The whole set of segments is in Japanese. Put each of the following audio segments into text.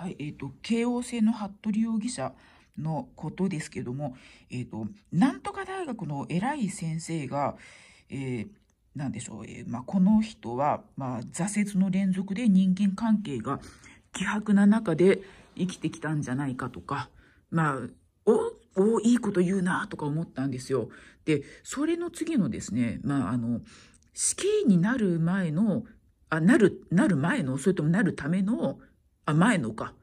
はい、えっ、ー、と、京王線の服部容疑者のことですけども、えっ、ー、と、なんとか大学の偉い先生が、えー、なんでしょう、えーまあ、この人は、まあ、挫折の連続で人間関係が希薄な中で生きてきたんじゃないかとか、まあ、お、お、いいこと言うなとか思ったんですよ。で、それの次のですね、まあ、あの、死刑になる前の、あ、なる、なる前の、それともなるための、あ、前のか、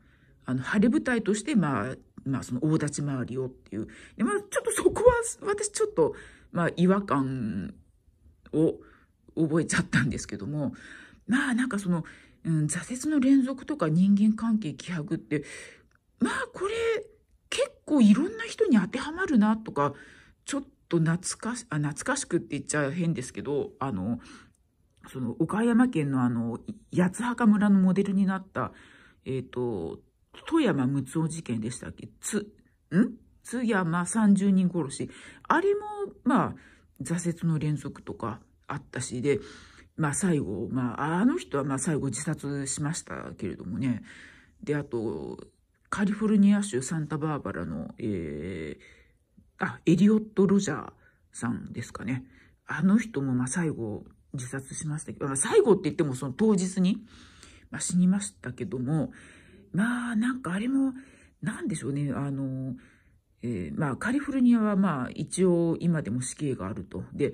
あの、晴れ舞台として、まあ、まあ、その大立ち回りをっていう。で、まあ、ちょっとそこは、私ちょっと、まあ、違和感を覚えちゃったんですけども、まあ、なんかその、うん、挫折の連続とか人間関係希薄って、まあ、これ、結構いろんな人に当てはまるなとか、ちょっと懐かし、あ、懐かしくって言っちゃ変ですけど、あの、その岡山県のあの八幡村のモデルになったえっ、ー、と、富山六男事件でしたっけつ、ん津山30人殺し。あれも、まあ、挫折の連続とかあったしで、まあ最後、まあ、あの人はまあ最後自殺しましたけれどもね。で、あと、カリフォルニア州サンタバーバラの、えー、あ、エリオット・ロジャーさんですかね。あの人もまあ最後自殺しましたけど、まあ、最後って言ってもその当日に、まあ、死にましたけども、まあなんかあれも、なんでしょうね、あの、えー、まあカリフォルニアはまあ一応今でも死刑があると。で、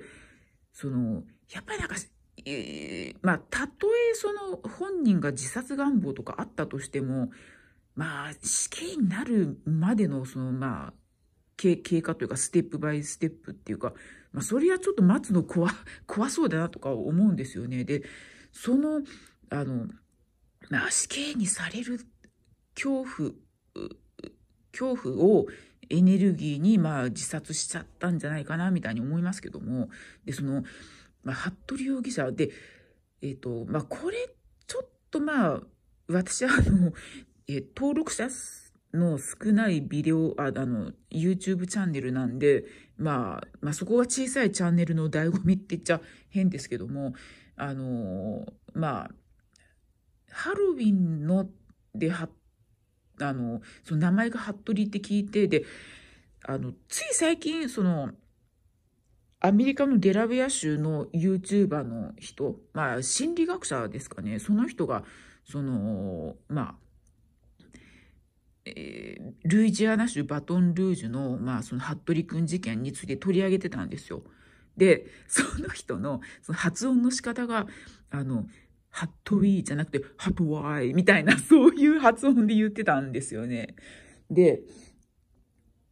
その、やっぱりなんか、えー、まあたとえその本人が自殺願望とかあったとしても、まあ死刑になるまでのそのまあ経過というかステップバイステップっていうか、まあそれはちょっと待つの怖、怖そうだなとか思うんですよね。で、その、あの、まあ、死刑にされる恐怖、恐怖をエネルギーに、まあ、自殺しちゃったんじゃないかな、みたいに思いますけども。で、その、まあ、服部容疑者で、えっ、ー、と、まあ、これ、ちょっとまあ、私は、あの、えー、登録者の少ないビデオ、ああの、YouTube チャンネルなんで、まあ、まあ、そこは小さいチャンネルの醍醐味って言っちゃ変ですけども、あのー、まあ、ハロウィンのではあのその名前が服部って聞いてであのつい最近そのアメリカのデラウェア州の YouTuber の人まあ心理学者ですかねその人がそのまあえー、ルイジアナ州バトンルージュの,、まあその服部君事件について取り上げてたんですよ。でその人のその発音の仕方があのハットウィーじゃなくて、ハップワイみたいな、そういう発音で言ってたんですよね。で、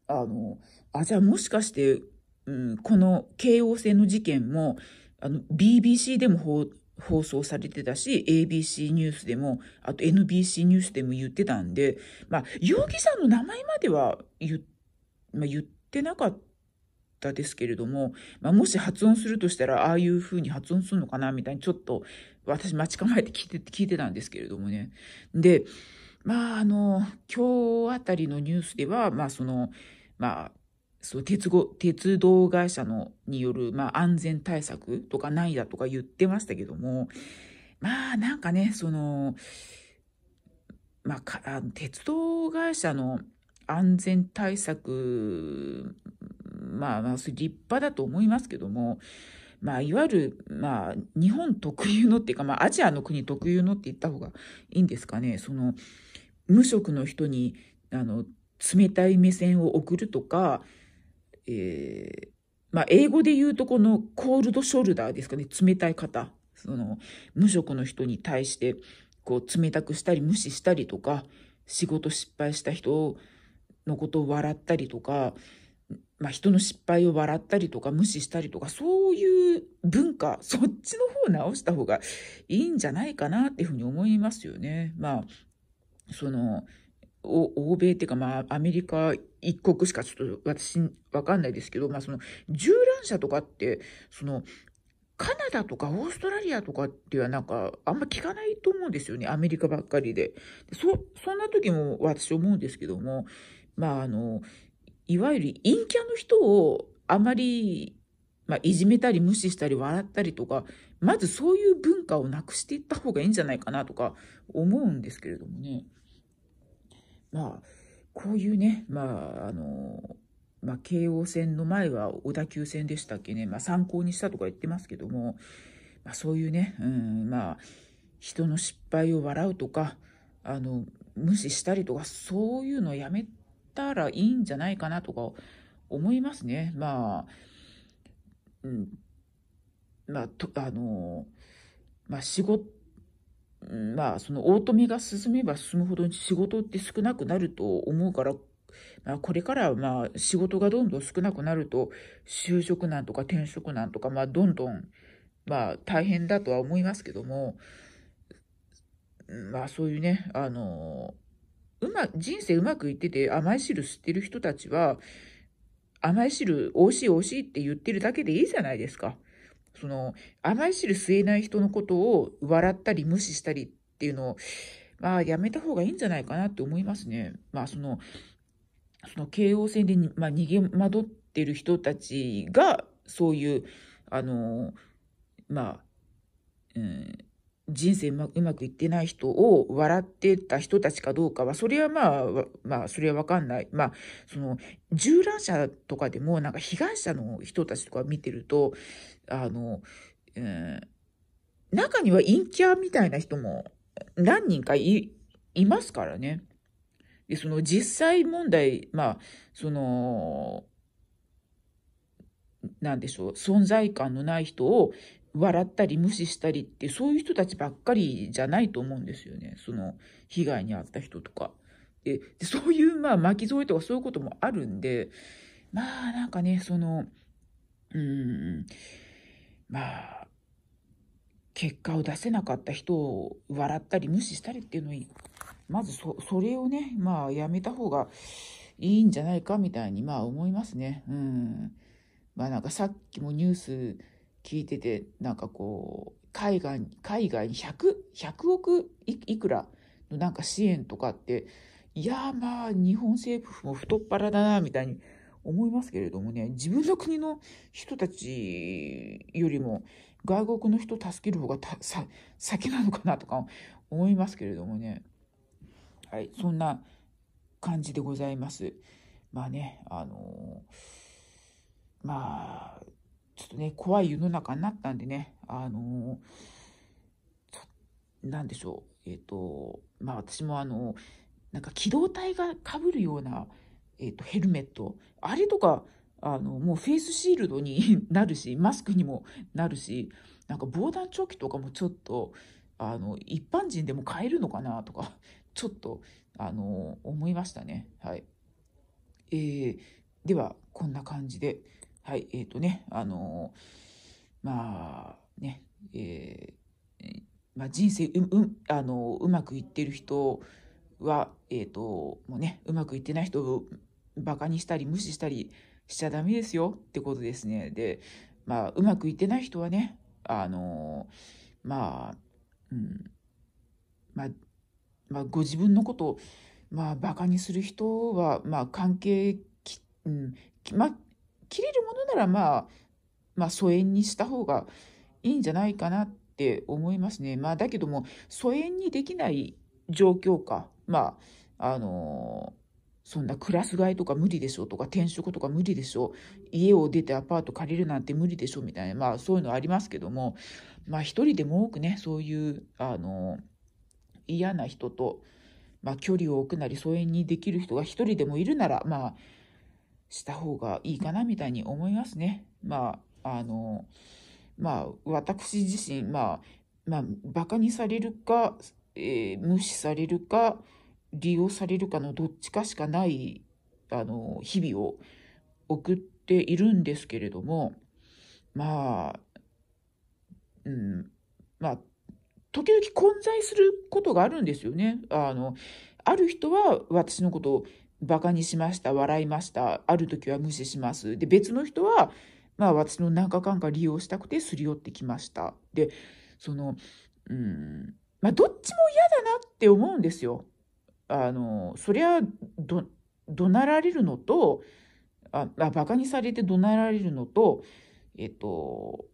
あの、あ、じゃあもしかして、うん、この京王線の事件も、あの、BBC でも放放送されてたし、ABC ニュースでも、あと NBC ニュースでも言ってたんで、まあ、容疑者の名前までは言,、まあ、言ってなかったですけれども、まあ、もし発音するとしたら、ああいう風に発音するのかな、みたいにちょっと私待ち構えて聞いて、聞いてたんですけれどもね。で、まあ、あの、今日あたりのニュースでは、まあ、その、まあ、そう鉄鉄道会社のによる、まあ、安全対策とかないだとか言ってましたけども、まあ、なんかね、その、まあ、鉄道会社の安全対策、まあ、まあ、立派だと思いますけども、まあ、いわゆる、まあ、日本特有のっていうか、まあ、アジアの国特有のって言った方がいいんですかね。その、無職の人に、あの、冷たい目線を送るとか、えー、まあ、英語で言うとこのコールドショルダーですかね、冷たい方。その、無職の人に対して、こう、冷たくしたり、無視したりとか、仕事失敗した人のことを笑ったりとか、まあ、人の失敗を笑ったりとか無視したりとかそういう文化そっちの方直した方がいいんじゃないかなっていうふうに思いますよね。まあその欧米っていうか、まあ、アメリカ一国しかちょっと私わかんないですけど、まあ、その銃乱射とかってそのカナダとかオーストラリアとかってはなんかあんま聞かないと思うんですよねアメリカばっかりでそそんな時も私思うんですけどもまああのいわゆる陰キャの人をあまり、まあ、いじめたり無視したり笑ったりとか、まずそういう文化をなくしていった方がいいんじゃないかなとか思うんですけれどもね。まあ、こういうね、まあ、あの、まあ、京王線の前は小田急線でしたっけね、まあ、参考にしたとか言ってますけども、まあ、そういうね、うん、まあ、人の失敗を笑うとか、あの、無視したりとか、そういうのをやめて、ったらいいんじゃないかなとか思いますね。まあ、うん、まあ、とあの、まあ仕事、まあそのオートミが進めば進むほど仕事って少なくなると思うから、まあ、これからはまあ仕事がどんどん少なくなると就職なんとか転職なんとかまあどんどんまあ大変だとは思いますけどもまあそういうねあのうま、人生うまくいってて甘い汁吸ってる人たちは、甘い汁美味しい美味しいって言ってるだけでいいじゃないですか。その、甘い汁吸えない人のことを笑ったり無視したりっていうのを、まあやめた方がいいんじゃないかなって思いますね。まあその、その京王線で、まあ、逃げ惑ってる人たちが、そういう、あの、まあ、うん、人生うまくいってない人を笑ってた人たちかどうかは、それはまあ、まあ、それはわかんない。まあ、その、従来者とかでも、なんか被害者の人たちとか見てると、あの、うん、中には陰キャみたいな人も何人かい、いますからね。で、その実際問題、まあ、その、なんでしょう、存在感のない人を笑ったり無視したりってそういう人たちばっかりじゃないと思うんですよね。その被害に遭った人とか。でそういうまあ巻き添えとかそういうこともあるんで、まあなんかね、その、うん、まあ、結果を出せなかった人を笑ったり無視したりっていうのに、まずそそれをね、まあやめた方がいいんじゃないかみたいにまあ思いますね。うん。まあなんかさっきもニュース聞いてて、なんかこう、海外に、海外に100、100億いくらのなんか支援とかって、いやまあ、日本政府も太っ腹だな、みたいに思いますけれどもね、自分の国の人たちよりも、外国の人助ける方が先なのかなとか思いますけれどもね。はい、そんな感じでございます。まあね、あのー、まあ、ちょっとね、怖い世の中になったんでね、あのー、なんでしょう、えっ、ー、と、まあ私もあの、なんか機動隊がかぶるような、えっ、ー、と、ヘルメット、あれとか、あの、もうフェイスシールドに なるし、マスクにもなるし、なんか防弾チョッキとかもちょっと、あの、一般人でも買えるのかなとか、ちょっと、あの、思いましたね。はい。えー、では、こんな感じで。はい、えっ、ー、とね、あのー、まあ、ね、えー、まあ、人生う、うん、あのうまくいってる人は、えっ、と、もうね、うまくいってない人をバカにしたり無視したりしちゃダメですよってことですね。で、まあ、うまくいってない人はね、あのまあ、うん、まあ、まあ、ご自分のことを、まあ、バカにする人は、まあ、関係うん、まあ、切れるものならまあ、まあ疎遠にした方がいいんじゃないかなって思いますね。まあだけども、疎遠にできない状況か。まあ、あのそんなクラス替えとか無理でしょうとか転職とか無理でしょう家を出てアパート借りるなんて無理でしょうみたいな、まあそういうのありますけども、まあ一人でも多くね、そういう、あの嫌な人と、まあ距離を置くなり疎遠にできる人が一人でもいるなら、まあした方がいいかなみたいに思いますね。まあ、あの、まあ、私自身、まあ、まあ、バカにされるか、えー、無視されるか、利用されるかのどっちかしかない、あの、日々を送っているんですけれども、まあ、うん、まあ、時々混在することがあるんですよね。あの、ある人は私のことをバカにしました、笑いました、ある時は無視します。で、別の人は、まあ私の何かかんか利用したくてすり寄ってきました。で、その、うん、まあどっちも嫌だなって思うんですよ。あの、そりゃ、ど、怒鳴られるのと、あ、あバカにされて怒鳴られるのと、えっと、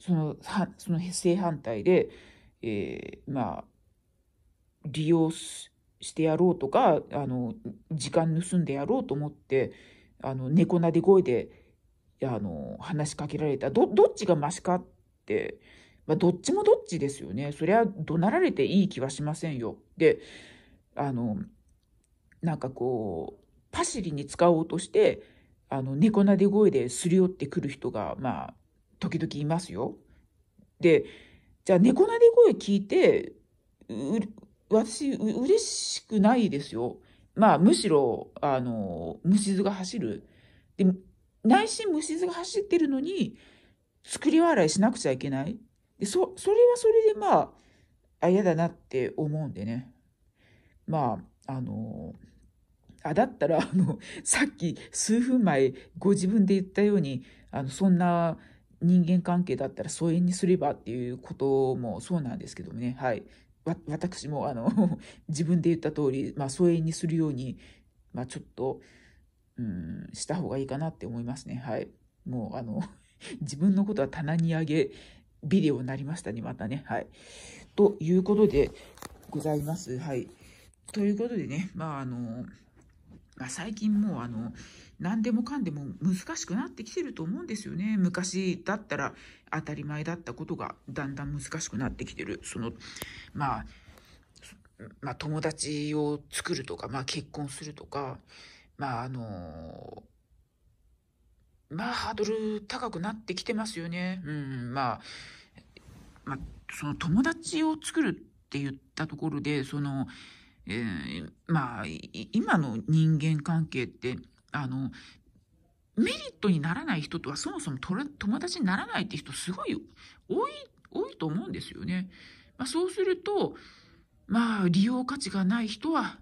その、はその正反対で、えー、まあ、利用す、してやろうとか、あの、時間盗んでやろうと思って、あの、猫なで声で、あの、話しかけられた。ど、どっちがマシかって、まあ、どっちもどっちですよね。そりゃ、怒鳴られていい気はしませんよ。で、あの、なんかこう、パシリに使おうとして、あの、猫なで声ですり寄ってくる人が、まあ、時々いますよ。で、じゃあ、猫なで声聞いて、私、嬉しくないですよ。まあ、むしろ、あの、虫図が走る。で、内心虫図が走ってるのに、作り笑いしなくちゃいけない。で、そ、それはそれでまあ、あ、嫌だなって思うんでね。まあ、あの、あ、だったら、あの、さっき数分前ご自分で言ったように、あの、そんな人間関係だったら疎遠にすればっていうこともそうなんですけどもね。はい。私もあの 自分で言った通り、まあ、疎遠にするように、まあ、ちょっと、うん、した方がいいかなって思いますね。はい。もう、あの 自分のことは棚に上げ、ビデオになりましたね、またね。はい。ということでございます。はい。ということでね、まあ、あの最近もうあの何でもかんでも難しくなってきてると思うんですよね昔だったら当たり前だったことがだんだん難しくなってきてるそのまあまあ、友達を作るとか、まあ、結婚するとか、まああのまあハードル高くなってきてますよね。うん、まあ、まあ、その友達を作るって言ったところで、その、えー、まあ、今の人間関係って、あの、メリットにならない人とはそもそも友達にならないって人すごい多い、多いと思うんですよね。まあ、そうすると、まあ、利用価値がない人は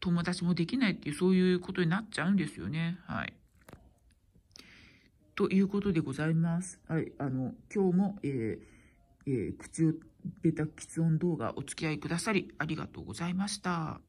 友達もできないっていう、そういうことになっちゃうんですよね。はい。ということでございます。はい。あの、今日も、えー、えー、口をベタキツ音動画お付き合いくださりありがとうございました。